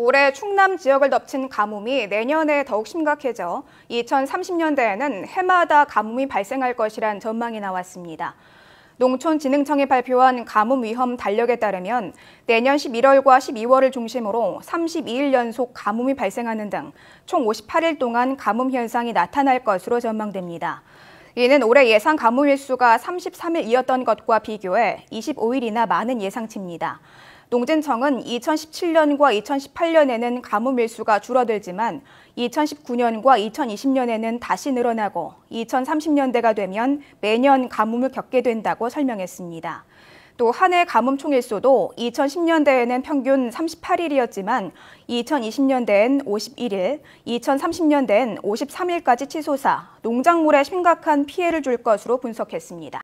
올해 충남 지역을 덮친 가뭄이 내년에 더욱 심각해져 2030년대에는 해마다 가뭄이 발생할 것이란 전망이 나왔습니다. 농촌진흥청이 발표한 가뭄 위험 달력에 따르면 내년 11월과 12월을 중심으로 32일 연속 가뭄이 발생하는 등 총 58일 동안 가뭄 현상이 나타날 것으로 전망됩니다. 이는 올해 예상 가뭄 일수가 33일이었던 것과 비교해 25일이나 많은 예상치입니다. 농진청은 2017년과 2018년에는 가뭄 밀수가 줄어들지만 2019년과 2020년에는 다시 늘어나고 2030년대가 되면 매년 가뭄을 겪게 된다고 설명했습니다. 또 한해 가뭄 총일수도 2010년대에는 평균 38일이었지만 2020년대엔 51일, 2030년대엔 53일까지 치솟아 농작물에 심각한 피해를 줄 것으로 분석했습니다.